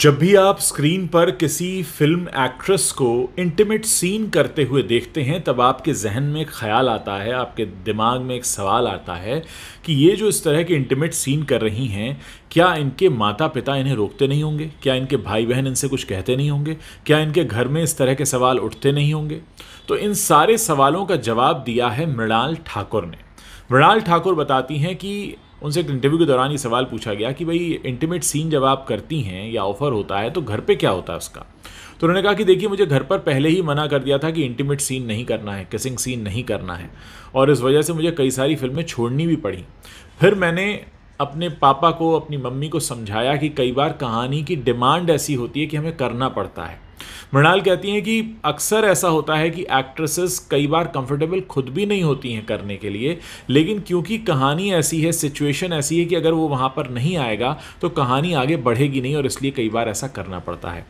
जब भी आप स्क्रीन पर किसी फिल्म एक्ट्रेस को इंटीमेट सीन करते हुए देखते हैं तब आपके जहन में एक ख्याल आता है आपके दिमाग में एक सवाल आता है कि ये जो इस तरह के इंटीमेट सीन कर रही हैं क्या इनके माता पिता इन्हें रोकते नहीं होंगे क्या इनके भाई बहन इनसे कुछ कहते नहीं होंगे क्या इनके घर में इस तरह के सवाल उठते नहीं होंगे तो इन सारे सवालों का जवाब दिया है मृणाल ठाकुर ने मृणाल ठाकुर बताती हैं कि उनसे एक इंटरव्यू के दौरान ये सवाल पूछा गया कि भाई इंटीमेट सीन जब आप करती हैं या ऑफ़र होता है तो घर पे क्या होता है उसका तो उन्होंने कहा कि देखिए मुझे घर पर पहले ही मना कर दिया था कि इंटीमेट सीन नहीं करना है किसिंग सीन नहीं करना है और इस वजह से मुझे कई सारी फिल्में छोड़नी भी पड़ी फिर मैंने अपने पापा को अपनी मम्मी को समझाया कि कई बार कहानी की डिमांड ऐसी होती है कि हमें करना पड़ता है मृणाल कहती हैं कि अक्सर ऐसा होता है कि एक्ट्रेसेस कई बार कंफर्टेबल खुद भी नहीं होती हैं करने के लिए लेकिन क्योंकि कहानी ऐसी है सिचुएशन ऐसी है कि अगर वो वहाँ पर नहीं आएगा तो कहानी आगे बढ़ेगी नहीं और इसलिए कई बार ऐसा करना पड़ता है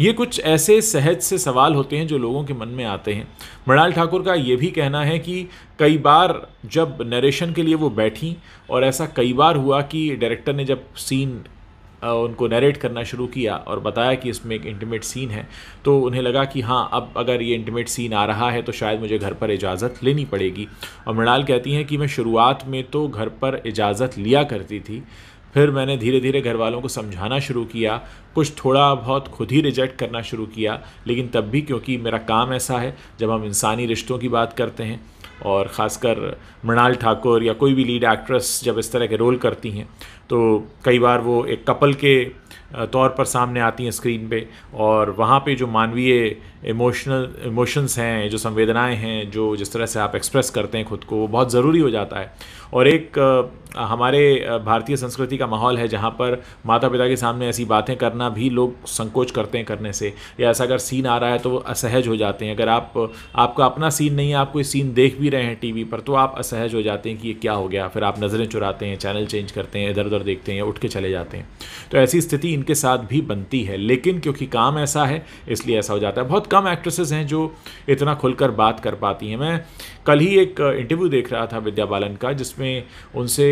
ये कुछ ऐसे सहज से सवाल होते हैं जो लोगों के मन में आते हैं मृणाल ठाकुर का ये भी कहना है कि कई बार जब नरेशन के लिए वो बैठी और ऐसा कई बार हुआ कि डायरेक्टर ने जब सीन उनको नरेट करना शुरू किया और बताया कि इसमें एक इंटीमेट सीन है तो उन्हें लगा कि हाँ अब अगर ये इंटीमेट सीन आ रहा है तो शायद मुझे घर पर इजाज़त लेनी पड़ेगी और मृणाल कहती हैं कि मैं शुरुआत में तो घर पर इजाज़त लिया करती थी फिर मैंने धीरे धीरे घर वालों को समझाना शुरू किया कुछ थोड़ा बहुत खुद ही रिजेक्ट करना शुरू किया लेकिन तब भी क्योंकि मेरा काम ऐसा है जब हम इंसानी रिश्तों की बात करते हैं और ख़ासकर मृणाल ठाकुर या कोई भी लीड एक्ट्रेस जब इस तरह के रोल करती हैं तो कई बार वो एक कपल के तौर पर सामने आती हैं स्क्रीन पे और वहाँ पे जो मानवीय इमोशनल इमोशंस हैं जो संवेदनाएं हैं जो जिस तरह से आप एक्सप्रेस करते हैं खुद को वो बहुत ज़रूरी हो जाता है और एक हमारे भारतीय संस्कृति का माहौल है जहाँ पर माता पिता के सामने ऐसी बातें करना भी लोग संकोच करते हैं करने से या ऐसा अगर सीन आ रहा है तो वो असहज हो जाते हैं अगर आप आपका अपना सीन नहीं है आप कोई सीन देख भी रहे हैं टीवी पर तो आप असहज हो जाते हैं कि ये क्या हो गया फिर आप नज़रें चुराते हैं चैनल चेंज करते हैं इधर उधर देखते हैं उठ के चले जाते हैं तो ऐसी स्थिति उनके साथ भी बनती है लेकिन क्योंकि काम ऐसा है इसलिए ऐसा हो जाता है बहुत कम एक्ट्रेसेस हैं जो इतना खुलकर बात कर पाती हैं मैं कल ही एक इंटरव्यू देख रहा था विद्या बालन का जिसमें उनसे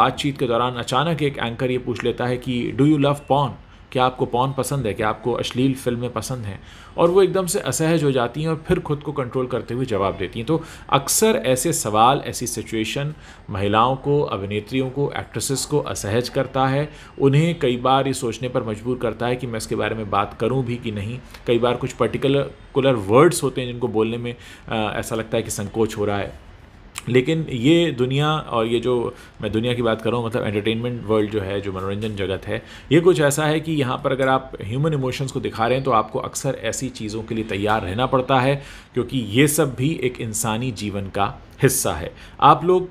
बातचीत के दौरान अचानक एक एंकर ये पूछ लेता है कि डू यू लव पॉन क्या आपको पौन पसंद है क्या आपको अश्लील फिल्में पसंद हैं और वो एकदम से असहज हो जाती हैं और फिर खुद को कंट्रोल करते हुए जवाब देती हैं तो अक्सर ऐसे सवाल ऐसी सिचुएशन महिलाओं को अभिनेत्रियों को एक्ट्रेसेस को असहज करता है उन्हें कई बार ये सोचने पर मजबूर करता है कि मैं इसके बारे में बात करूँ भी कि नहीं कई बार कुछ पर्टिकुलर वर्ड्स होते हैं जिनको बोलने में आ, ऐसा लगता है कि संकोच हो रहा है लेकिन ये दुनिया और ये जो मैं दुनिया की बात करूँ मतलब एंटरटेनमेंट वर्ल्ड जो है जो मनोरंजन जगत है ये कुछ ऐसा है कि यहाँ पर अगर आप ह्यूमन इमोशंस को दिखा रहे हैं तो आपको अक्सर ऐसी चीज़ों के लिए तैयार रहना पड़ता है क्योंकि ये सब भी एक इंसानी जीवन का हिस्सा है आप लोग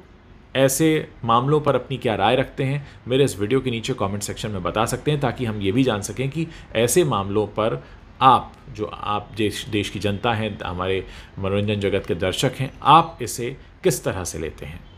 ऐसे मामलों पर अपनी क्या राय रखते हैं मेरे इस वीडियो के नीचे कमेंट सेक्शन में बता सकते हैं ताकि हम ये भी जान सकें कि ऐसे मामलों पर आप जो आप देश देश की जनता हैं हमारे मनोरंजन जगत के दर्शक हैं आप इसे किस तरह से लेते हैं